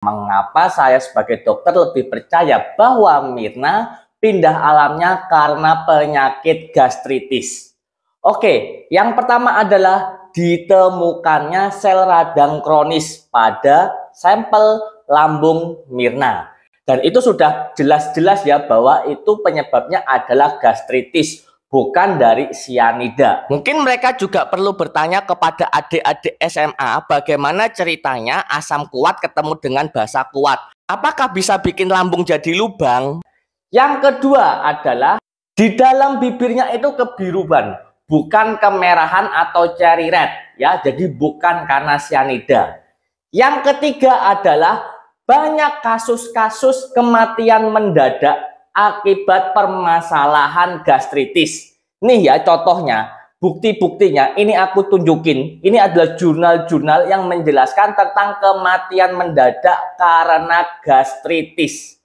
Mengapa saya sebagai dokter lebih percaya bahwa Mirna pindah alamnya karena penyakit gastritis? Oke, yang pertama adalah ditemukannya sel radang kronis pada sampel lambung Mirna. Dan itu sudah jelas-jelas ya bahwa itu penyebabnya adalah gastritis bukan dari sianida. Mungkin mereka juga perlu bertanya kepada adik-adik SMA bagaimana ceritanya asam kuat ketemu dengan basa kuat. Apakah bisa bikin lambung jadi lubang? Yang kedua adalah di dalam bibirnya itu kebiruan, bukan kemerahan atau cherry red ya, jadi bukan karena sianida. Yang ketiga adalah banyak kasus-kasus kematian mendadak akibat permasalahan gastritis. Nih ya contohnya, bukti-buktinya ini aku tunjukin. Ini adalah jurnal-jurnal yang menjelaskan tentang kematian mendadak karena gastritis.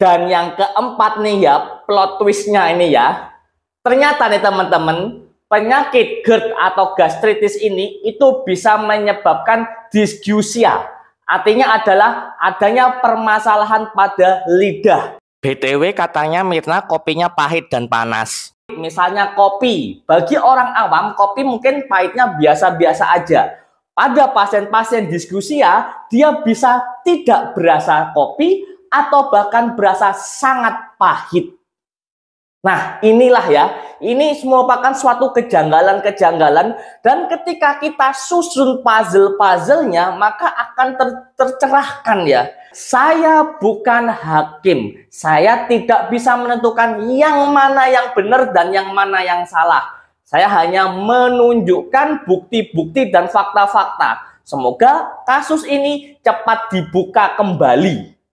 Dan yang keempat nih ya, plot twistnya ini ya. Ternyata nih teman-teman, penyakit GERD atau gastritis ini itu bisa menyebabkan disgusia. Artinya adalah adanya permasalahan pada lidah. BTW katanya Mirna kopinya pahit dan panas. Misalnya kopi, bagi orang awam kopi mungkin pahitnya biasa-biasa aja. Pada pasien-pasien diskusi ya, dia bisa tidak berasa kopi atau bahkan berasa sangat pahit. Nah, inilah ya ini merupakan suatu kejanggalan-kejanggalan dan ketika kita susun puzzle-puzzlenya maka akan ter tercerahkan ya. Saya bukan hakim. Saya tidak bisa menentukan yang mana yang benar dan yang mana yang salah. Saya hanya menunjukkan bukti-bukti dan fakta-fakta. Semoga kasus ini cepat dibuka kembali.